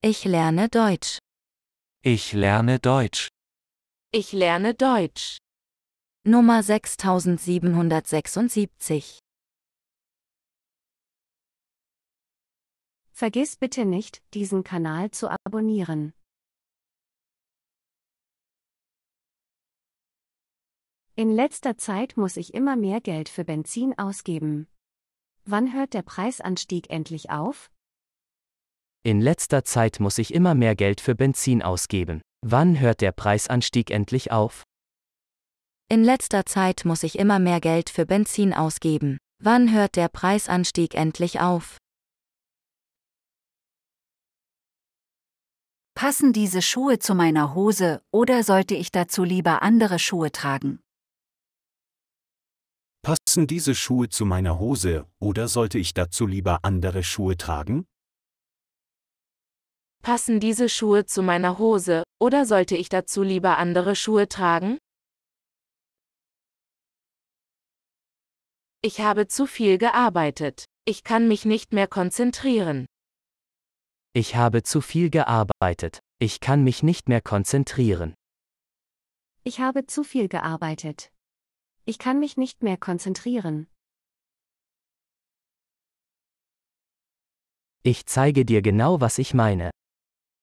Ich lerne Deutsch. Ich lerne Deutsch. Ich lerne Deutsch. Nummer 6776. Vergiss bitte nicht, diesen Kanal zu abonnieren. In letzter Zeit muss ich immer mehr Geld für Benzin ausgeben. Wann hört der Preisanstieg endlich auf? In letzter Zeit muss ich immer mehr Geld für Benzin ausgeben. Wann hört der Preisanstieg endlich auf? In letzter Zeit muss ich immer mehr Geld für Benzin ausgeben. Wann hört der Preisanstieg endlich auf? Passen diese Schuhe zu meiner Hose oder sollte ich dazu lieber andere Schuhe tragen? Passen diese Schuhe zu meiner Hose oder sollte ich dazu lieber andere Schuhe tragen? Passen diese Schuhe zu meiner Hose, oder sollte ich dazu lieber andere Schuhe tragen? Ich habe zu viel gearbeitet. Ich kann mich nicht mehr konzentrieren. Ich habe zu viel gearbeitet. Ich kann mich nicht mehr konzentrieren. Ich habe zu viel gearbeitet. Ich kann mich nicht mehr konzentrieren. Ich zeige dir genau, was ich meine.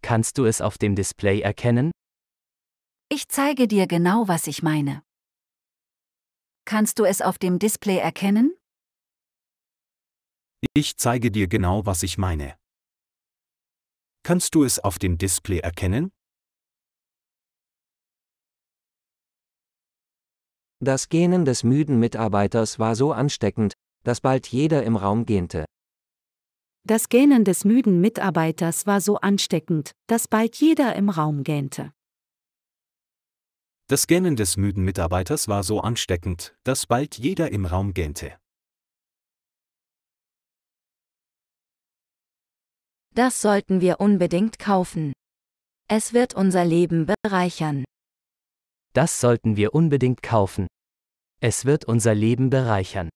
Kannst du es auf dem Display erkennen? Ich zeige dir genau, was ich meine. Kannst du es auf dem Display erkennen? Ich zeige dir genau, was ich meine. Kannst du es auf dem Display erkennen? Das Gähnen des müden Mitarbeiters war so ansteckend, dass bald jeder im Raum gähnte. Das Gähnen des müden Mitarbeiters war so ansteckend, dass bald jeder im Raum gähnte. Das Gähnen des müden Mitarbeiters war so ansteckend, dass bald jeder im Raum gähnte. Das sollten wir unbedingt kaufen. Es wird unser Leben bereichern. Das sollten wir unbedingt kaufen. Es wird unser Leben bereichern.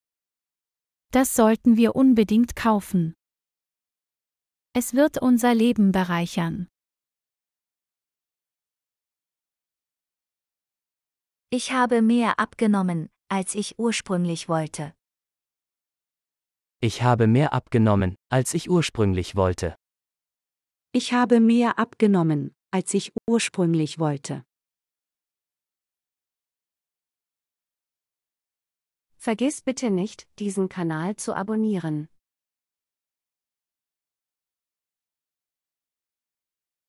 Das sollten wir unbedingt kaufen. Es wird unser Leben bereichern. Ich habe mehr abgenommen, als ich ursprünglich wollte. Ich habe mehr abgenommen, als ich ursprünglich wollte. Ich habe mehr abgenommen, als ich ursprünglich wollte. Vergiss bitte nicht, diesen Kanal zu abonnieren.